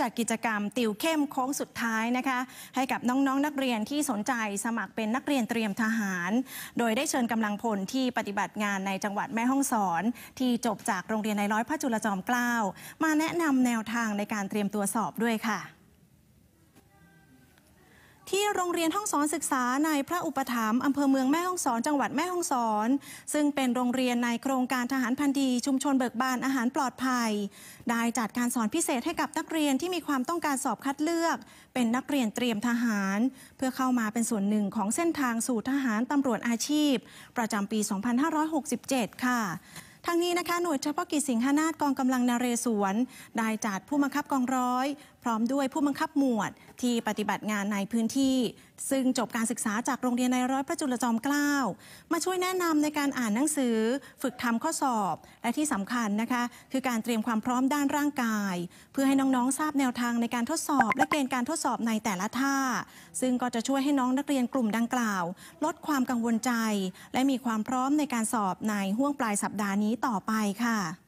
จัดกิจกรรมติวเข้มโค้งสุดท้ายนะคะ ให้กับน้องๆนนักเรียนที่สนใจสมัครเป็นนักเรียนเตรียมทหาร โดยได้เชิญกำลังพลที่ปฏิบัติงานในจังหวัดแม่ฮ่องสอน ที่จบจากโรงเรียนในร้อยพระจุลจอมเกล้ามาแนะนำแนวทางในการเตรียมตัวสอบด้วยค่ะที่โรงเรียนห้องสอนศึกษาในพระอุปถัมภ์อำเภอเมืองแม่ฮ่องสอน จังหวัดแม่ฮ่องสอน ซึ่งเป็นโรงเรียนในโครงการทหารพันดีชุมชนเบิกบานอาหารปลอดภัย ได้จัดการสอนพิเศษให้กับนักเรียนที่มีความต้องการสอบคัดเลือก เป็นนักเรียนเตรียมทหาร เพื่อเข้ามาเป็นส่วนหนึ่งของเส้นทางสู่ทหารตำรวจอาชีพ ประจำปี 2567 ค่ะทางนี้นะคะหน่วยเฉพาะกิจสิงหานาฏกองกำลังนเรศวรได้จัดผู้บังคับกองร้อย พร้อมด้วยผู้บังคับหมวด ที่ปฏิบัติงานในพื้นที่ ซึ่งจบการศึกษาจากโรงเรียนในร้อยพระจุลจอมเกล้ามาช่วยแนะนำในการอ่านหนังสือฝึกทำข้อสอบและที่สำคัญนะคะคือการเตรียมความพร้อมด้านร่างกาย เพื่อให้น้องๆทราบแนวทางในการทดสอบ และเกณฑ์การทดสอบในแต่ละท่า ซึ่งก็จะช่วยให้น้องนักเรียนกลุ่มดังกล่าว ลดความกังวลใจ และมีความพร้อมในการสอบในห่วงปลายสัปดาห์นี้ี้ต่อไปค่ะ